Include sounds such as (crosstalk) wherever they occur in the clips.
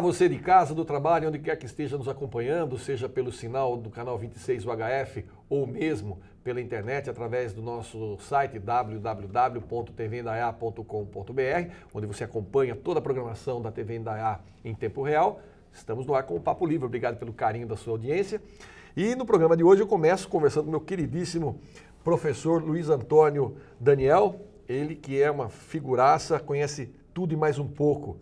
você de casa, do trabalho, onde quer que esteja nos acompanhando, seja pelo sinal do canal 26 UHF ou mesmo pela internet através do nosso site www.tvindaiá.com.br, onde você acompanha toda a programação da TV Indaiá em tempo real. Estamos no ar com o Papo Livre. Obrigado pelo carinho da sua audiência. E no programa de hoje eu começo conversando com meu queridíssimo professor Luiz Antônio Daniel, ele que é uma figuraça, conhece tudo e mais um pouco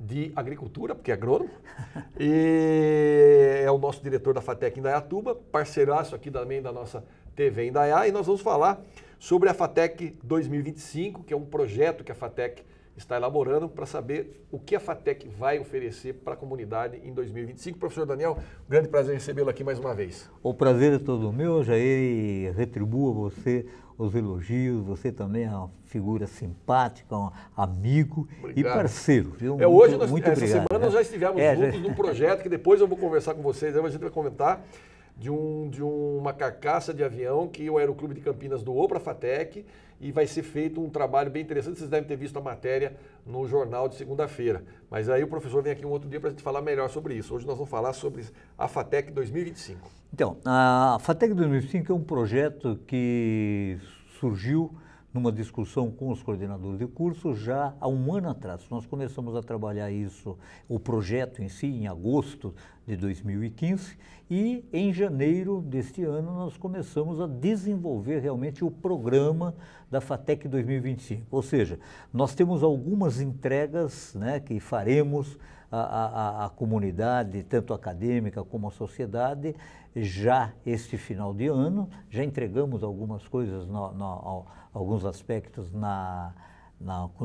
de agricultura, porque é agrônomo, (laughs) e é o nosso diretor da FATEC Indaiatuba, parceiraço aqui também da nossa TV Indaiá, e nós vamos falar sobre a FATEC 2025, que é um projeto que a FATEC está elaborando para saber o que a FATEC vai oferecer para a comunidade em 2025. Professor Daniel, grande prazer recebê-lo aqui mais uma vez. O prazer é todo meu, Jair, e retribua a você os elogios. Você também é uma figura simpática, um amigo obrigado. e parceiro. Viu? É, hoje muito, nós, muito essa obrigado, semana né? nós já estivemos é, juntos já... num projeto que depois eu vou conversar com vocês, a gente vai comentar de, um, de uma carcaça de avião que o Aeroclube de Campinas doou para a FATEC e vai ser feito um trabalho bem interessante. Vocês devem ter visto a matéria no jornal de segunda-feira. Mas aí o professor vem aqui um outro dia para a gente falar melhor sobre isso. Hoje nós vamos falar sobre a FATEC 2025. Então, a FATEC 2025 é um projeto que surgiu numa discussão com os coordenadores de curso já há um ano atrás. Nós começamos a trabalhar isso, o projeto em si, em agosto de 2015 e em janeiro deste ano nós começamos a desenvolver realmente o programa da FATEC 2025. Ou seja, nós temos algumas entregas né, que faremos à, à, à comunidade, tanto acadêmica como à sociedade, já este final de ano. Já entregamos algumas coisas, no, no, alguns aspectos na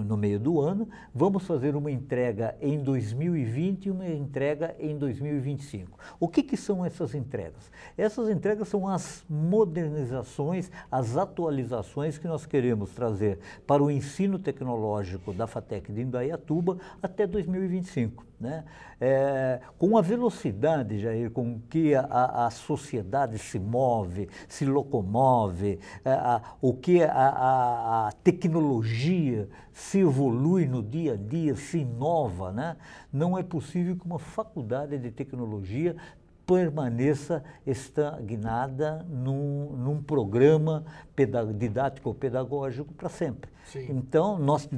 no meio do ano. Vamos fazer uma entrega em 2020 e uma entrega em 2025. O que, que, são essas entregas? Essas entregas são as modernizações, as atualizações que nós queremos trazer para o ensino tecnológico da FATEC de Indaiatuba até 2025. Né? É, com a velocidade, Jair, com que a, a sociedade se move, se locomove, é, a, o que a, a, tecnologia se evolui no dia a dia, se inova, né? não é possível que uma faculdade de tecnologia permaneça estagnada num, num programa didático-pedagógico para sempre. Sim. Então, nós,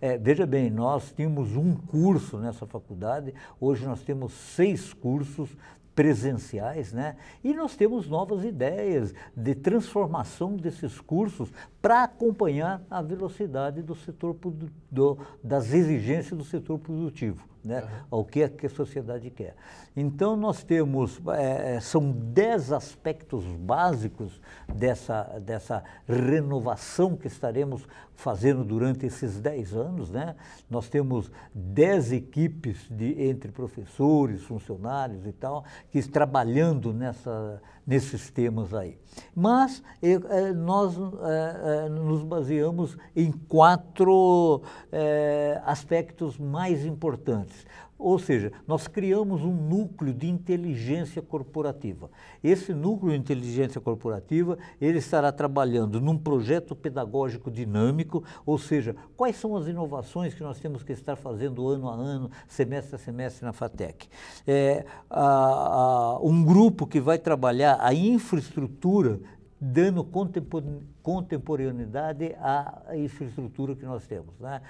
é, veja bem, nós tínhamos um curso nessa faculdade, hoje nós temos seis cursos presenciais, né? E nós temos novas ideias de transformação desses cursos para acompanhar a velocidade do setor do, das exigências do setor produtivo, né? Uhum. que a, é que a, sociedade quer. Então nós temos é, são dez aspectos básicos dessa dessa renovação que estaremos fazendo durante esses dez anos, né? Nós temos dez equipes de entre professores, funcionários e tal que trabalhando nessa nesses temas aí. Mas é, nós é, nos baseamos em quatro eh, aspectos mais importantes. Ou seja, nós criamos um núcleo de inteligência corporativa. Esse núcleo de inteligência corporativa, ele estará trabalhando num projeto pedagógico dinâmico, ou seja, quais são as inovações que nós temos que estar fazendo ano a ano, semestre a semestre na FATEC. É, a, a, um grupo que vai trabalhar a infraestrutura dando contemporaneidade à infraestrutura que nós temos. Né?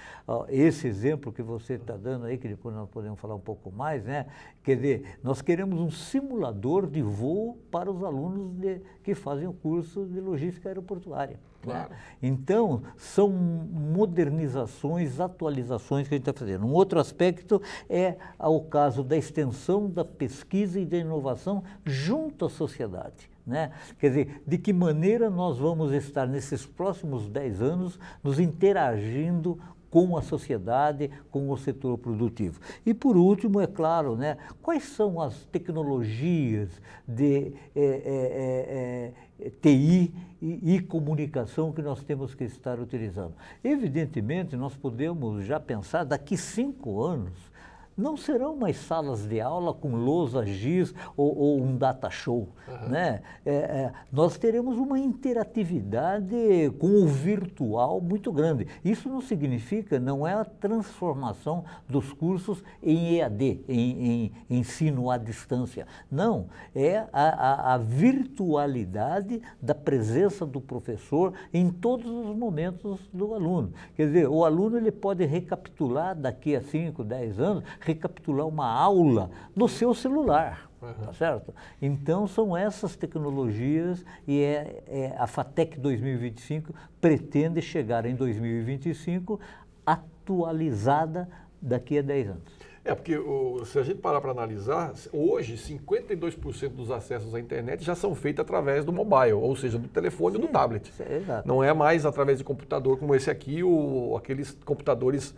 Esse exemplo que você está dando aí, que depois nós podemos falar um pouco mais, né? quer dizer, nós queremos um simulador de voo para os alunos de, que fazem o curso de logística aeroportuária. Né? Claro. Né? Então, são modernizações, atualizações que a gente está fazendo. Um outro aspecto é ah, o caso da extensão da pesquisa e da inovação junto à sociedade. Né? Quer dizer, de que maneira nós vamos estar nesses próximos 10 anos nos interagindo com a sociedade, com o setor produtivo. E por último, é claro, né, quais são as tecnologias de é, é, é, TI e, e, comunicação que nós temos que estar utilizando? Evidentemente, nós podemos já pensar daqui cinco anos não serão mais salas de aula com lousa, giz ou, ou um data show. Uhum. Né? É, é, nós teremos uma interatividade com o virtual muito grande. Isso não significa, não é a transformação dos cursos em EAD, em, em ensino à distância. Não, é a, a, a virtualidade da presença do professor em todos os momentos do aluno. Quer dizer, o aluno ele pode recapitular daqui a 5, 10 anos, recapitular uma aula no seu celular. Tá certo? Então, são essas tecnologias e é, é, a FATEC 2025 pretende chegar em 2025 atualizada daqui a 10 anos. É, porque o, se a gente parar para analisar, hoje 52% dos acessos à internet já são feitos através do mobile, ou seja, do telefone Sim, ou do tablet. É, Não é mais através de computador como esse aqui, ou aqueles computadores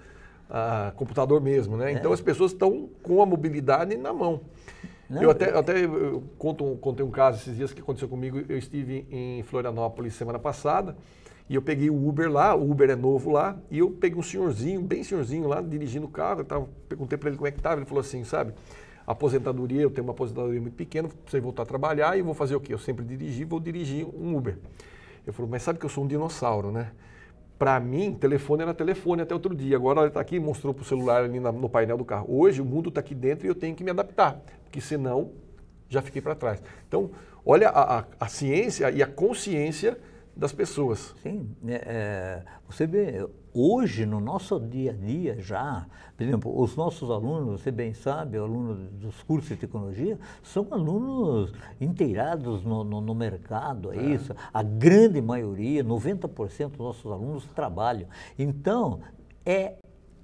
a computador mesmo, né? É. Então as pessoas estão com a mobilidade na mão. Não, eu até, é. eu até eu conto, contei um caso esses dias que aconteceu comigo. Eu estive em Florianópolis semana passada e eu peguei o Uber lá, o Uber é novo lá, e eu peguei um senhorzinho, bem senhorzinho lá, dirigindo o carro. Eu tava, perguntei para ele como é que estava, ele falou assim, sabe, aposentadoria, eu tenho uma aposentadoria muito pequena, preciso voltar a trabalhar e vou fazer o quê? Eu sempre dirigi, vou dirigir um Uber. Eu falou: mas sabe que eu sou um dinossauro, né? Para mim, telefone era telefone até outro dia. Agora ele está aqui, mostrou para o celular ali na, no painel do carro. Hoje o mundo está aqui dentro e eu tenho que me adaptar, porque senão já fiquei para trás. Então, olha a, a, a ciência e a consciência das pessoas. Sim, né, é, você vê, hoje no nosso dia a dia já, por exemplo, os nossos alunos, você bem sabe, alunos dos cursos de tecnologia, são alunos inteirados no, no, no mercado, é, é, isso. A grande maioria, 90% dos nossos alunos trabalham. Então, é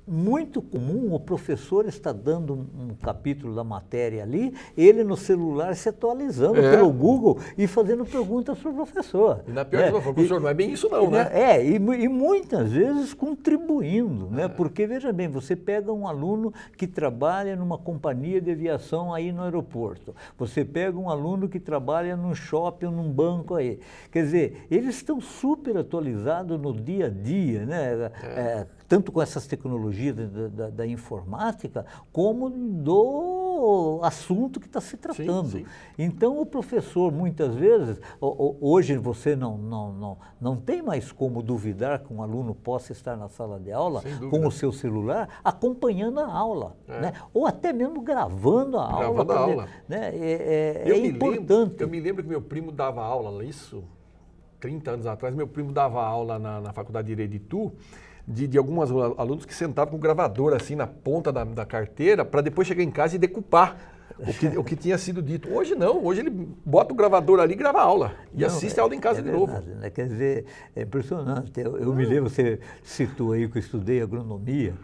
muito comum o professor está dando um, capítulo da matéria ali, ele no celular se atualizando é. pelo Google e fazendo perguntas para o professor. E na pior, é. o professor, não é bem isso não, e, né? É, e, e, muitas vezes contribuindo, né? É. Porque, veja bem, você pega um aluno que trabalha numa companhia de aviação aí no aeroporto, você pega um aluno que trabalha num shopping, num banco aí. Quer dizer, eles estão super atualizados no dia a dia, né? É. é tanto com essas tecnologias da, da, da informática, como do assunto que está se tratando. Sim, sim. Então, o professor, muitas vezes, hoje você não, não, não, não tem mais como duvidar que um aluno possa estar na sala de aula com o seu celular acompanhando a aula, é. né? ou até mesmo gravando a gravando aula. Gravando a aula. Né? É, é, eu é importante. Lembro, eu me lembro que meu primo dava aula, isso 30 anos atrás, meu primo dava aula na, na Faculdade de Direito de de, de alguns alunos que sentavam com o gravador assim na ponta da, da carteira para depois chegar em casa e decupar o que, o que tinha sido dito. Hoje não, hoje ele bota o gravador ali e grava a aula. E não, assiste é, a aula em casa é de verdade, novo. Né? Quer dizer, é impressionante. Eu, eu me lembro, você citou aí que eu estudei agronomia.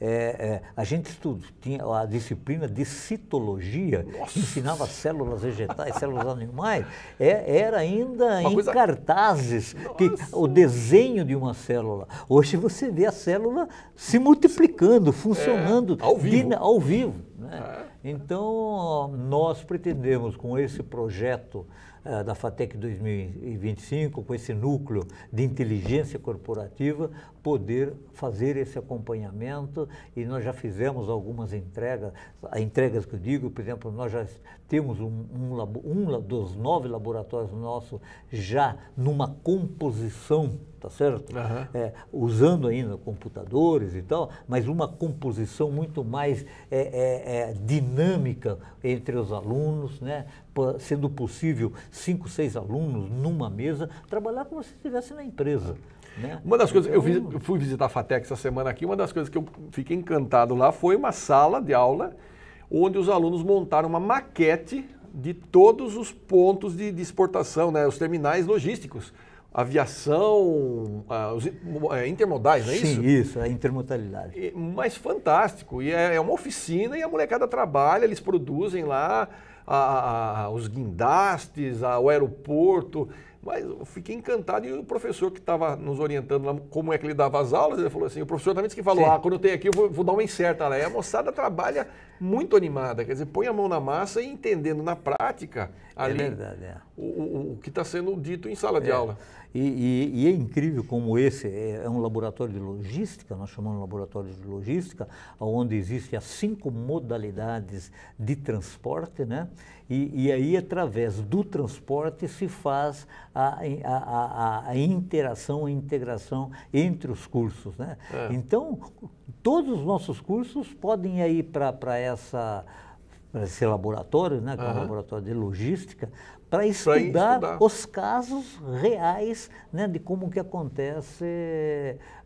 É, é, a gente estuda, tinha a disciplina de citologia, que ensinava células vegetais, células animais, é, era ainda uma em coisa... cartazes que, o desenho de uma célula. Hoje você vê a célula se multiplicando, é, funcionando ao vivo. De, ao vivo né? É. Então, nós pretendemos, com esse projeto eh, da FATEC 2025, com esse núcleo de inteligência corporativa, poder fazer esse acompanhamento e nós já fizemos algumas entregas, entregas que eu digo, por exemplo, nós já temos um, um, um dos nove laboratórios nossos já numa composição tá certo? Uhum. É, usando ainda computadores e tal, mas uma composição muito mais é, é, é dinâmica entre os alunos, né? sendo possível cinco, seis alunos numa mesa trabalhar como se estivesse na empresa. Né? Uma das é, coisas, eu, fiz, então- eu fui visitar a FATEC essa semana aqui, uma das coisas que eu fiquei encantado lá foi uma sala de aula onde os alunos montaram uma maquete de todos os pontos de, de exportação, né? os terminais logísticos aviação, ah, os, é, intermodais, não é Sim, isso? Sim, isso, a intermodalidade. É, mas fantástico, e é, é, uma oficina e a molecada trabalha, eles produzem lá a, a, os guindastes, a, o aeroporto, mas eu fiquei encantado e o professor que estava nos orientando lá, como é que ele dava as aulas, ele falou assim, o professor também disse que falou, Sim. ah, quando eu tenho aqui eu vou, vou dar uma incerta lá. E a moçada trabalha muito animada, quer dizer, põe a mão na massa e entendendo na prática é ali é verdade, é. O, o, o, que está sendo dito em sala é. de aula. E, e, e, é incrível como esse é, é um laboratório de logística, nós chamamos de laboratório de logística, onde existem as cinco modalidades de transporte, né? E, e, aí, através do transporte, se faz a, a, a, a interação, a integração entre os cursos. Né? É. Então, todos os nossos cursos podem ir para essa esse laboratório, né, que uhum. é um laboratório de logística, para estudar, estudar, os casos reais né, de como que acontece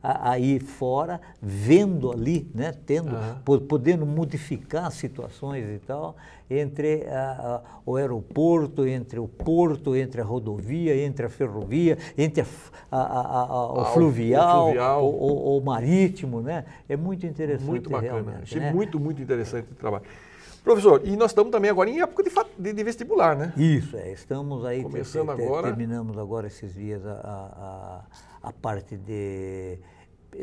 aí fora, vendo ali, né, tendo, uhum. podendo modificar situações e tal, entre a, a, o aeroporto, entre o porto, entre a rodovia, entre a ferrovia, entre a, ah, o, fluvial, o, fluvial. O, o, o, marítimo, né? É muito interessante. Muito bacana. Achei né? muito, muito interessante o trabalho. Professor, e nós estamos também agora em época de, de, de vestibular, né? Isso, é, estamos aí. Começando agora. Terminamos agora esses dias a, a, a parte de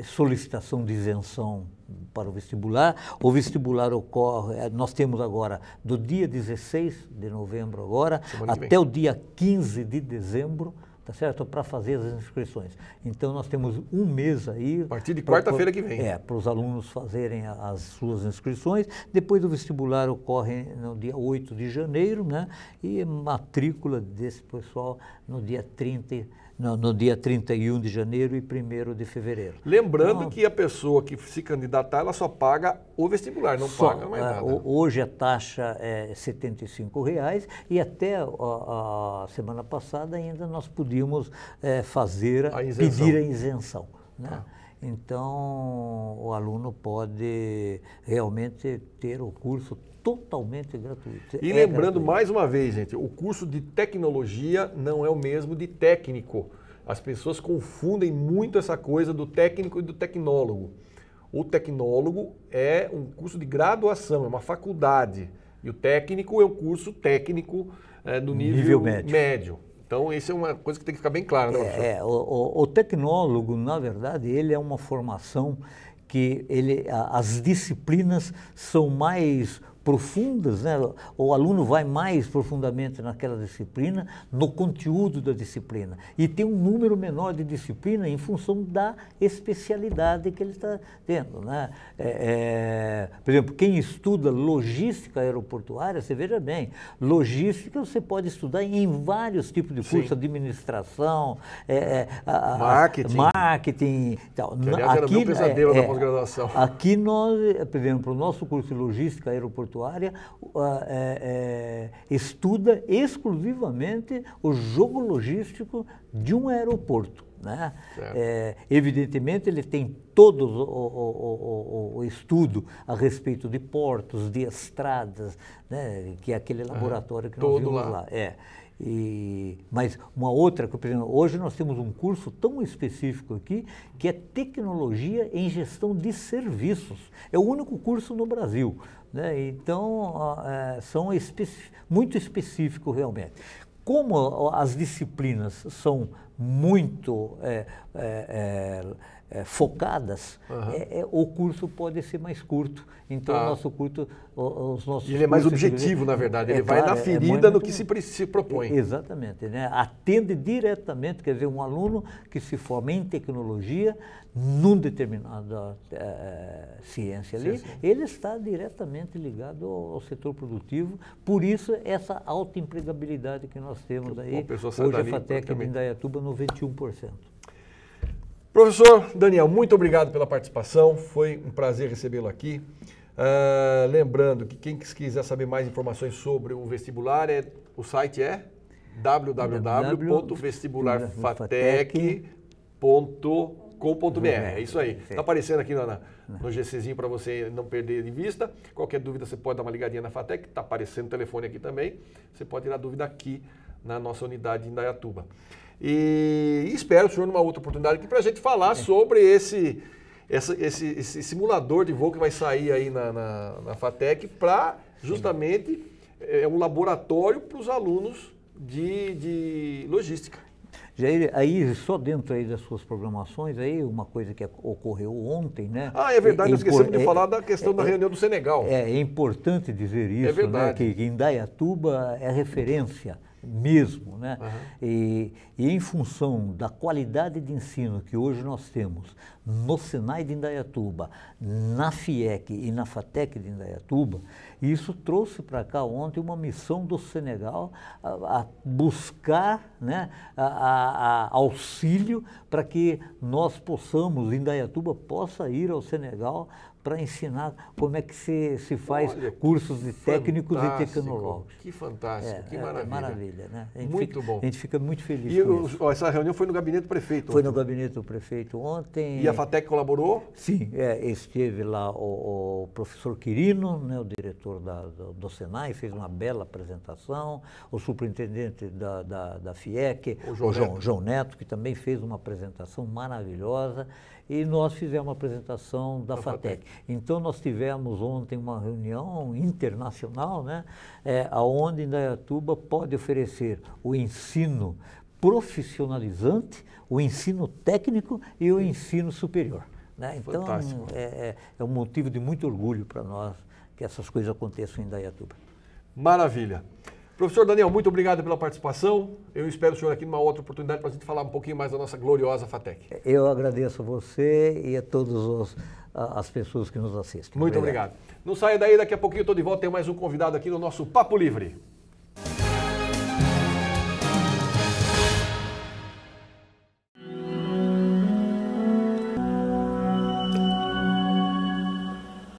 solicitação de isenção para o vestibular. O vestibular ocorre, eh, nós temos agora do dia 16 de novembro agora até o dia 15 de dezembro tá certo? Para fazer as inscrições. Então nós temos um mês aí. A partir de quarta-feira que vem. É, para os alunos fazerem as suas inscrições. Depois o vestibular ocorre no dia 8 de janeiro, né? E matrícula desse pessoal no dia 30 de no, no dia 31 de janeiro e 1 de fevereiro. Lembrando então, que a pessoa que se candidatar, ela só paga o vestibular, não só, paga mais é, nada. Hoje a taxa é R$ 75,00 e até a, a, semana passada ainda nós podíamos é, fazer, a pedir a isenção. Né? Ah. Então, o aluno pode realmente ter o curso totalmente gratuito. E é lembrando gratuito. mais uma vez, gente, o curso de tecnologia não é o mesmo de técnico. As pessoas confundem muito essa coisa do técnico e do tecnólogo. O tecnólogo é um curso de graduação, é uma faculdade. E o técnico é um curso técnico é, do nível, nível médio. médio. Então, isso é uma coisa que tem que ficar bem clara, né, é, professor? É, o, o, tecnólogo, na verdade, ele é uma formação que ele, a, as disciplinas são mais profundas, né? o aluno vai mais profundamente naquela disciplina, no conteúdo da disciplina. E tem um número menor de disciplina em função da especialidade que ele está tendo. Né? É, é, por exemplo, quem estuda logística aeroportuária, você veja bem, logística você pode estudar em vários tipos de cursos, Sim. administração, é, é a, marketing. marketing tal. Que, aliás, aqui, era meu pesadelo da é, é, pós-graduação. Aqui nós, por exemplo, o nosso curso de logística aeroportuária, portuária é, é, estuda exclusivamente o jogo logístico de um aeroporto. Né? É, evidentemente, ele tem todo o, o, o, o, estudo a respeito de portos, de estradas, né? que é aquele laboratório que nós vimos lá. lá. É. E, mas uma outra, hoje nós temos um curso tão específico aqui que é tecnologia em gestão de serviços. É o único curso no Brasil. Né? Então, é, são especi muito específico realmente. Como as disciplinas são muito é, é, é é, focadas, uhum. é, é, o curso pode ser mais curto. Então, ah. o nosso curso, os nossos e Ele é mais objetivo, na verdade, ele é vai claro, na é ferida no que se, se propõe. Exatamente, né? atende diretamente, quer dizer, um aluno que se forma em tecnologia, num determinada eh, eh, ciência ali, sim, sim. ele está diretamente ligado ao, ao, setor produtivo, por isso essa alta empregabilidade que nós temos aí, hoje a FATEC de Indaiatuba, 91%. Professor Daniel, muito obrigado pela participação. Foi um prazer recebê-lo aqui. Uh, lembrando que quem quiser saber mais informações sobre o vestibular, é, o site é www.vestibularfatec.com.br. É isso aí. Está aparecendo aqui na, no GCzinho para você não perder de vista. Qualquer dúvida, você pode dar uma ligadinha na Fatec. Está aparecendo o telefone aqui também. Você pode tirar dúvida aqui na nossa unidade em Dayatuba. E espero o senhor numa outra oportunidade aqui para a gente falar é. sobre esse, essa, esse, esse, simulador de voo que vai sair aí na, na, na FATEC para justamente é, é, um laboratório para os alunos de, de logística. Jair, aí só dentro aí das suas programações, aí uma coisa que ocorreu ontem, né? Ah, é verdade, é, esquecemos de é, falar da questão é, da é, reunião do Senegal. É, é importante dizer isso, é verdade. né? Que, que Indaiatuba é referência mesmo, né? Uhum. E, e, em função da qualidade de ensino que hoje nós temos no Senai de Indaiatuba, na FIEC e na FATEC de Indaiatuba, isso trouxe para cá ontem uma missão do Senegal a, a buscar né, a, a auxílio para que nós possamos, Indaiatuba possa ir ao Senegal para ensinar como é que se, se faz Olha, cursos de técnicos e tecnológicos. Que fantástico, é, que é, maravilha. É, maravilha, né? Muito fica, bom. A gente fica muito feliz. E eu, ó, essa reunião foi no gabinete do prefeito? Foi ontem. no gabinete do prefeito ontem. E a FATEC colaborou? Sim, é, esteve lá o, o, professor Quirino, né, o diretor da, do, do, Senai, fez uma bela apresentação, o superintendente da, da, da FIEC, o João, o João, João Neto, que também fez uma apresentação maravilhosa e nós fizemos uma apresentação da, da FATEC. FATEC. Então, nós tivemos ontem uma reunião internacional, né, é, onde Indaiatuba pode oferecer o ensino profissionalizante, o ensino técnico e o Sim. ensino superior. Né? Então, é, é, é um motivo de muito orgulho para nós que essas coisas aconteçam em Indaiatuba. Maravilha. Professor Daniel, muito obrigado pela participação. Eu espero o senhor aqui numa outra oportunidade para a gente falar um pouquinho mais da nossa gloriosa FATEC. Eu agradeço a você e a todas as pessoas que nos assistem. Muito obrigado. obrigado. Não saia daí, daqui a pouquinho eu estou de volta. Tem mais um convidado aqui no nosso Papo Livre.